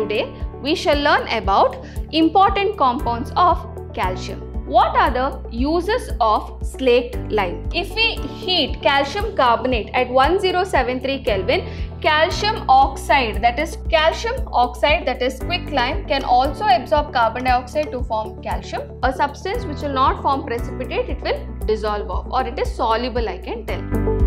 today we shall learn about important compounds of calcium. What are the uses of slaked lime? If we heat calcium carbonate at 1073 Kelvin, calcium oxide that is calcium oxide that is quicklime can also absorb carbon dioxide to form calcium, a substance which will not form precipitate, it will dissolve off or it is soluble I can tell.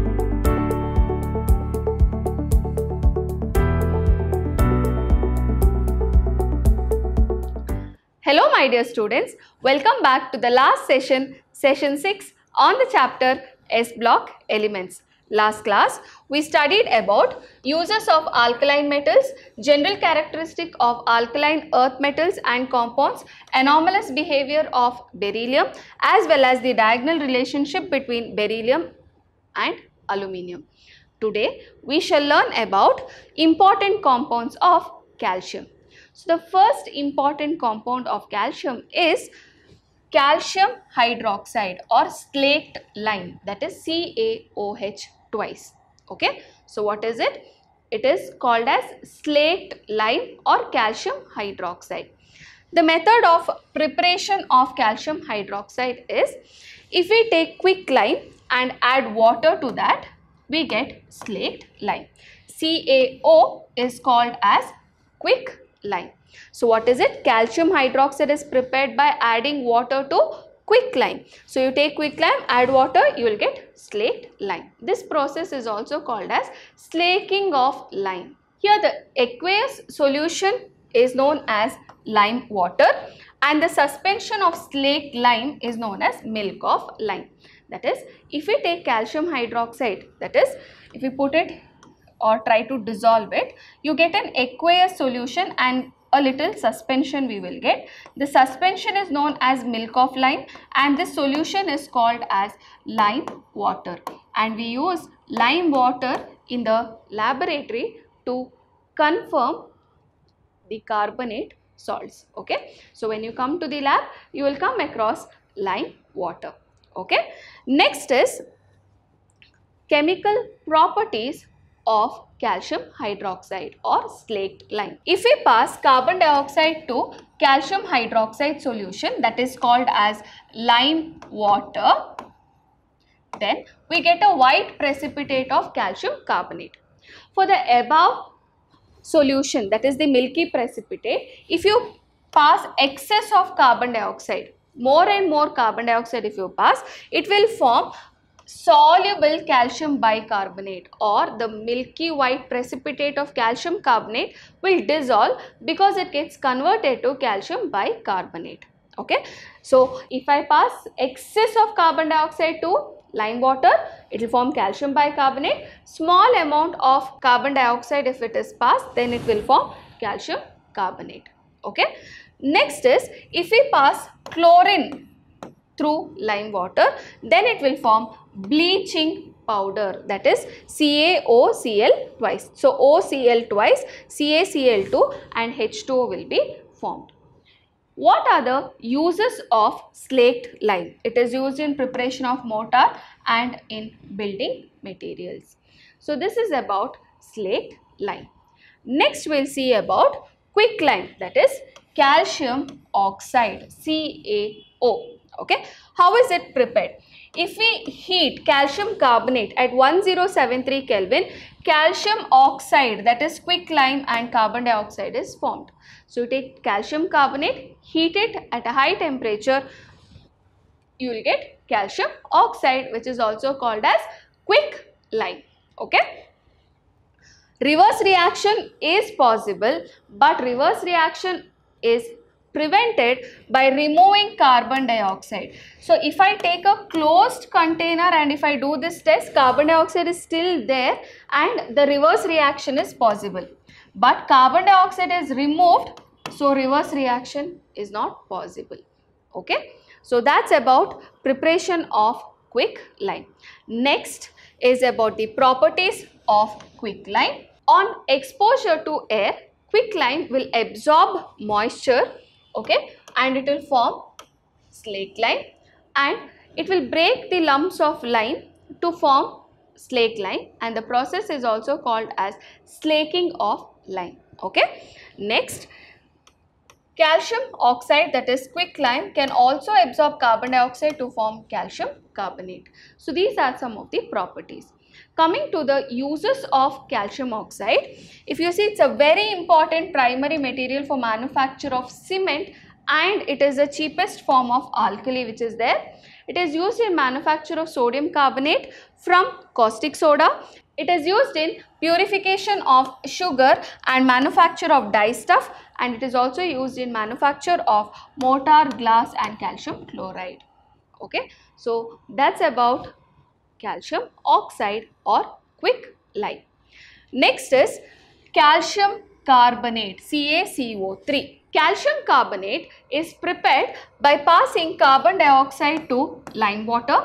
Hello my dear students, welcome back to the last session, session 6 on the chapter S block elements. Last class, we studied about uses of alkaline metals, general characteristic of alkaline earth metals and compounds, anomalous behavior of beryllium as well as the diagonal relationship between beryllium and aluminium. Today, we shall learn about important compounds of calcium. So, the first important compound of calcium is calcium hydroxide or slaked lime that is CaOH twice. Okay. So, what is it? It is called as slaked lime or calcium hydroxide. The method of preparation of calcium hydroxide is if we take quick lime and add water to that, we get slaked lime. CaO is called as quick lime. So what is it? Calcium hydroxide is prepared by adding water to quicklime. So you take quicklime, add water, you will get slaked lime. This process is also called as slaking of lime. Here the aqueous solution is known as lime water and the suspension of slaked lime is known as milk of lime. That is, if we take calcium hydroxide, that is, if we put it or try to dissolve it, you get an aqueous solution and a little suspension we will get. The suspension is known as milk of lime and this solution is called as lime water. And we use lime water in the laboratory to confirm the carbonate salts. Okay. So, when you come to the lab, you will come across lime water. Okay. Next is chemical properties of calcium hydroxide or slaked lime. If we pass carbon dioxide to calcium hydroxide solution that is called as lime water, then we get a white precipitate of calcium carbonate. For the above solution that is the milky precipitate, if you pass excess of carbon dioxide, more and more carbon dioxide if you pass, it will form soluble calcium bicarbonate or the milky white precipitate of calcium carbonate will dissolve because it gets converted to calcium bicarbonate okay so if i pass excess of carbon dioxide to lime water it will form calcium bicarbonate small amount of carbon dioxide if it is passed then it will form calcium carbonate okay next is if we pass chlorine through lime water then it will form bleaching powder that is CaOCl twice. So OCl twice, CaCl2 and H2O will be formed. What are the uses of slaked lime? It is used in preparation of mortar and in building materials. So this is about slaked lime. Next we'll see about quicklime that is calcium oxide CaO. Okay. How is it prepared? If we heat calcium carbonate at 1073 Kelvin, calcium oxide that is quicklime and carbon dioxide is formed. So take calcium carbonate, heat it at a high temperature, you will get calcium oxide which is also called as quicklime. Okay. Reverse reaction is possible but reverse reaction is prevent it by removing carbon dioxide. So if I take a closed container and if I do this test, carbon dioxide is still there and the reverse reaction is possible. But carbon dioxide is removed, so reverse reaction is not possible. Okay. So that's about preparation of quick lime. Next is about the properties of quick lime. On exposure to air, quicklime will absorb moisture okay and it will form slake line and it will break the lumps of lime to form slake line and the process is also called as slaking of lime okay next calcium oxide that is quicklime can also absorb carbon dioxide to form calcium carbonate so these are some of the properties Coming to the uses of calcium oxide, if you see it's a very important primary material for manufacture of cement and it is the cheapest form of alkali which is there. It is used in manufacture of sodium carbonate from caustic soda. It is used in purification of sugar and manufacture of dye stuff and it is also used in manufacture of mortar, glass and calcium chloride. Okay, so that's about calcium oxide or quick lime. Next is calcium carbonate CaCO3. Calcium carbonate is prepared by passing carbon dioxide to lime water.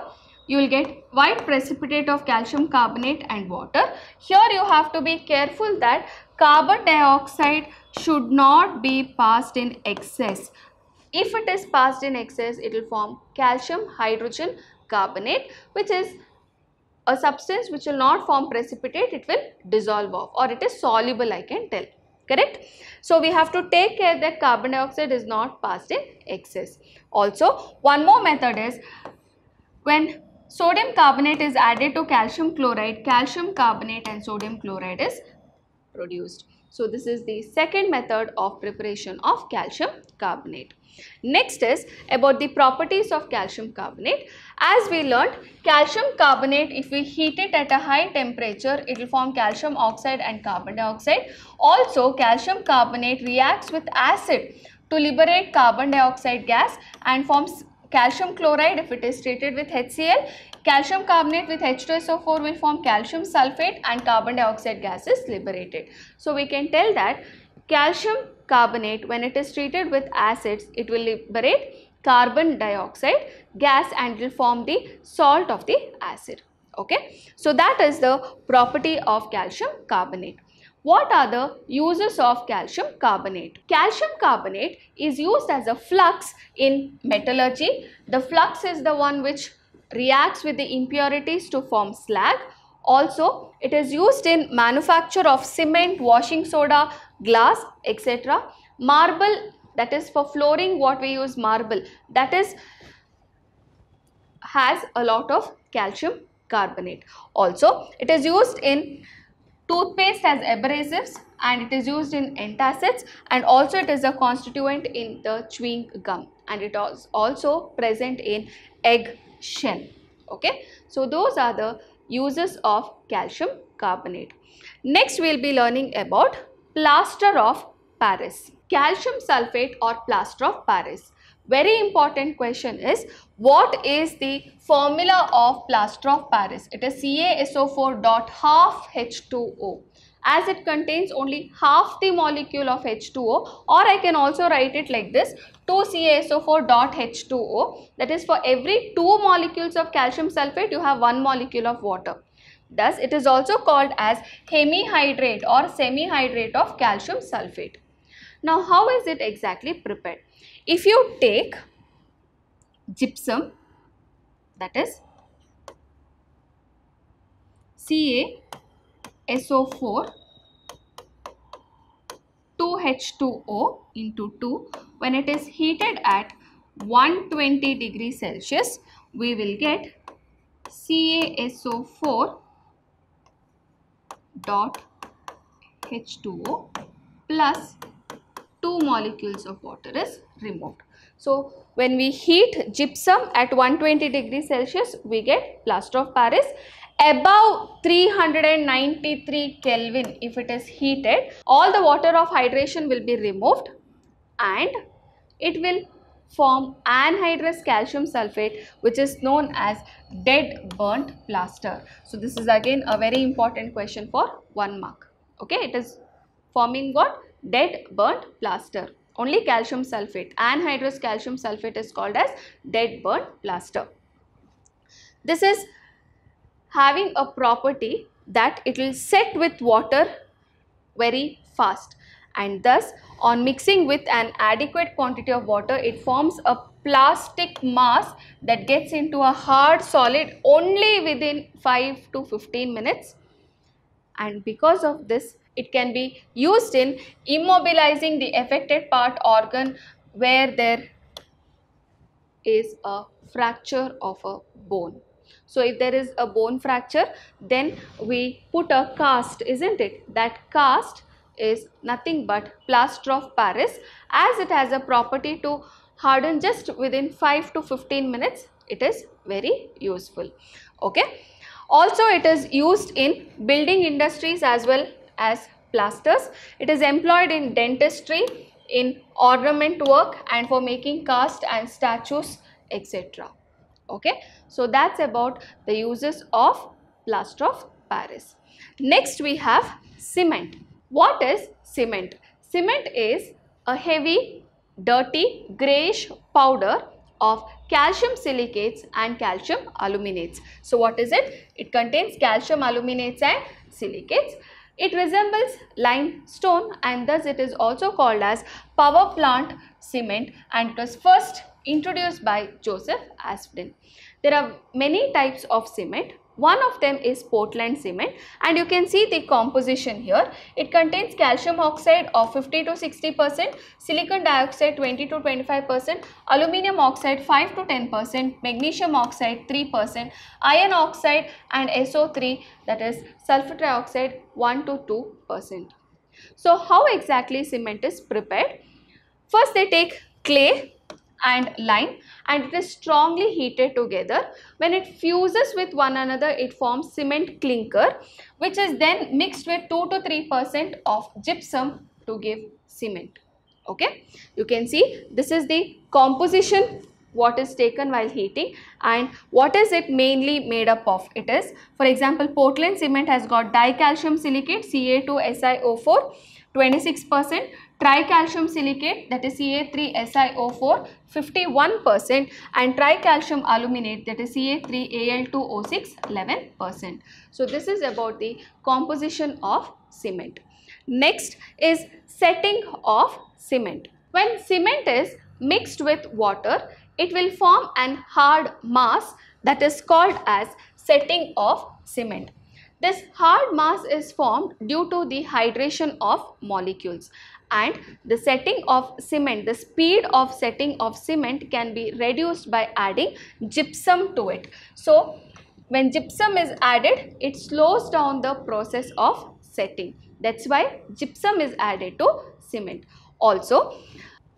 You will get white precipitate of calcium carbonate and water. Here you have to be careful that carbon dioxide should not be passed in excess. If it is passed in excess, it will form calcium hydrogen carbonate which is a substance which will not form precipitate, it will dissolve off or it is soluble I can tell, correct? So, we have to take care that carbon dioxide is not passed in excess. Also, one more method is when sodium carbonate is added to calcium chloride, calcium carbonate and sodium chloride is produced. So this is the second method of preparation of calcium carbonate. Next is about the properties of calcium carbonate. As we learned, calcium carbonate, if we heat it at a high temperature, it will form calcium oxide and carbon dioxide. Also, calcium carbonate reacts with acid to liberate carbon dioxide gas and forms calcium chloride if it is treated with HCl Calcium carbonate with H2SO4 will form calcium sulfate and carbon dioxide gas is liberated. So we can tell that calcium carbonate when it is treated with acids it will liberate carbon dioxide gas and will form the salt of the acid. Okay. So that is the property of calcium carbonate. What are the uses of calcium carbonate? Calcium carbonate is used as a flux in metallurgy. The flux is the one which reacts with the impurities to form slag. Also, it is used in manufacture of cement, washing soda, glass, etc. Marble, that is for flooring what we use marble, that is has a lot of calcium carbonate. Also, it is used in toothpaste as abrasives and it is used in antacids and also it is a constituent in the chewing gum and it is also present in egg shell okay so those are the uses of calcium carbonate next we'll be learning about plaster of paris calcium sulfate or plaster of paris very important question is what is the formula of plaster of paris it is CaSO4 dot half H2O as it contains only half the molecule of H2O or I can also write it like this 2CaSO4 dot H2O that is for every two molecules of calcium sulfate you have one molecule of water. Thus it is also called as hemihydrate or semihydrate of calcium sulfate. Now how is it exactly prepared? If you take gypsum that is CA SO4 2H2O into 2 when it is heated at 120 degree Celsius we will get CaSO4 dot H2O plus 2 molecules of water is removed. So, when we heat gypsum at 120 degree Celsius, we get plaster of Paris above 393 Kelvin if it is heated all the water of hydration will be removed and it will form anhydrous calcium sulfate which is known as dead burnt plaster. So this is again a very important question for one mark. Okay, it is forming what? Dead burnt plaster. Only calcium sulfate. Anhydrous calcium sulfate is called as dead burnt plaster. This is having a property that it will set with water very fast and thus on mixing with an adequate quantity of water it forms a plastic mass that gets into a hard solid only within 5 to 15 minutes and because of this it can be used in immobilizing the affected part organ where there is a fracture of a bone. So if there is a bone fracture, then we put a cast, isn't it? That cast is nothing but plaster of Paris as it has a property to harden just within 5 to 15 minutes. It is very useful. Okay. Also, it is used in building industries as well as plasters. It is employed in dentistry, in ornament work and for making cast and statues, etc okay. So that's about the uses of plaster of Paris. Next we have cement. What is cement? Cement is a heavy, dirty, grayish powder of calcium silicates and calcium aluminates. So what is it? It contains calcium aluminates and silicates. It resembles limestone and thus it is also called as power plant cement and it was first introduced by Joseph Aspdin. There are many types of cement. One of them is Portland cement and you can see the composition here. It contains calcium oxide of 50 to 60 percent, silicon dioxide 20 to 25 percent, aluminum oxide 5 to 10 percent, magnesium oxide 3 percent, iron oxide and SO3 that is sulfur trioxide 1 to 2 percent. So how exactly cement is prepared? First they take clay and lime and it is strongly heated together. When it fuses with one another, it forms cement clinker which is then mixed with 2 to 3 percent of gypsum to give cement. Okay, you can see this is the composition what is taken while heating and what is it mainly made up of it is for example Portland cement has got dicalcium silicate Ca2SiO4 26 percent tricalcium silicate that is Ca3SiO4 51% and tricalcium aluminate that is Ca3Al2O6 11%. So this is about the composition of cement. Next is setting of cement. When cement is mixed with water, it will form an hard mass that is called as setting of cement. This hard mass is formed due to the hydration of molecules and the setting of cement, the speed of setting of cement can be reduced by adding gypsum to it. So, when gypsum is added, it slows down the process of setting. That's why gypsum is added to cement. Also,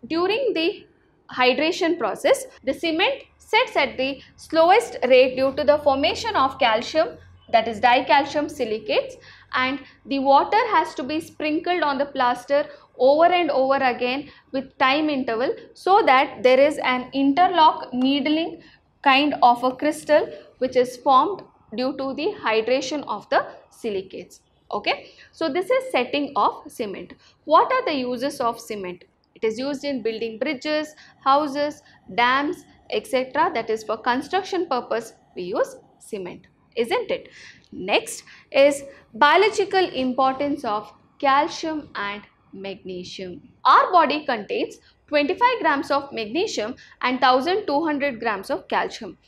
during the hydration process, the cement sets at the slowest rate due to the formation of calcium that is dicalcium silicates and the water has to be sprinkled on the plaster over and over again with time interval so that there is an interlock needling kind of a crystal which is formed due to the hydration of the silicates okay. So this is setting of cement. What are the uses of cement? It is used in building bridges, houses, dams etc. That is for construction purpose we use cement isn't it? Next is biological importance of calcium and magnesium. Our body contains 25 grams of magnesium and 1200 grams of calcium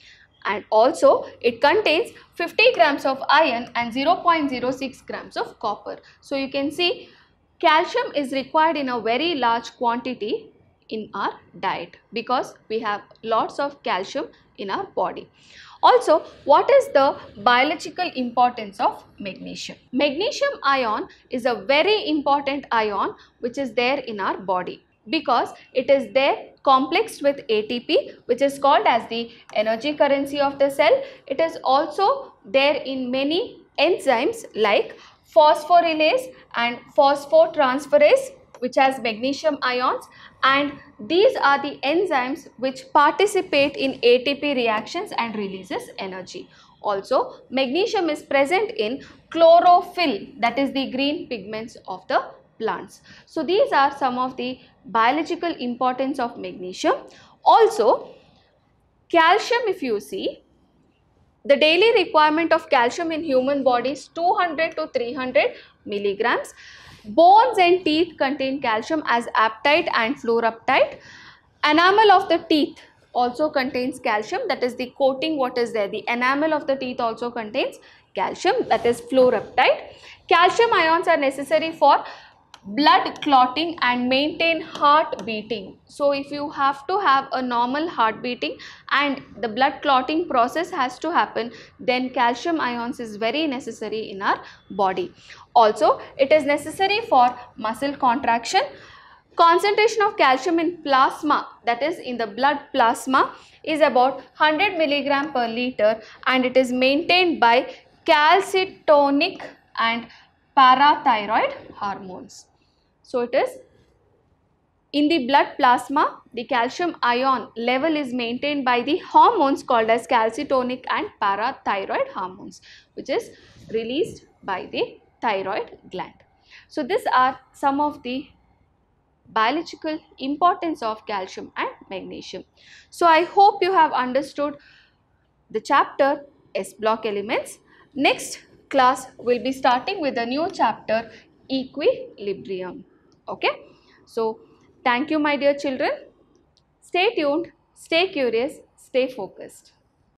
and also it contains 50 grams of iron and 0.06 grams of copper. So you can see calcium is required in a very large quantity in our diet because we have lots of calcium in our body. Also, what is the biological importance of magnesium? Magnesium ion is a very important ion which is there in our body because it is there complexed with ATP which is called as the energy currency of the cell. It is also there in many enzymes like phosphorylase and phosphotransferase which has magnesium ions and these are the enzymes which participate in ATP reactions and releases energy. Also magnesium is present in chlorophyll that is the green pigments of the plants. So these are some of the biological importance of magnesium. Also calcium if you see the daily requirement of calcium in human body is 200 to 300 milligrams. Bones and teeth contain calcium as apatite and fluorapatite. Enamel of the teeth also contains calcium that is the coating what is there. The enamel of the teeth also contains calcium that is fluorapatite. Calcium ions are necessary for blood clotting and maintain heart beating. So if you have to have a normal heart beating and the blood clotting process has to happen then calcium ions is very necessary in our body. Also it is necessary for muscle contraction. Concentration of calcium in plasma that is in the blood plasma is about 100 milligram per liter and it is maintained by calcitonic and parathyroid hormones. So it is in the blood plasma, the calcium ion level is maintained by the hormones called as calcitonic and parathyroid hormones, which is released by the thyroid gland. So these are some of the biological importance of calcium and magnesium. So I hope you have understood the chapter S block elements. Next class will be starting with a new chapter equilibrium okay so thank you my dear children stay tuned stay curious stay focused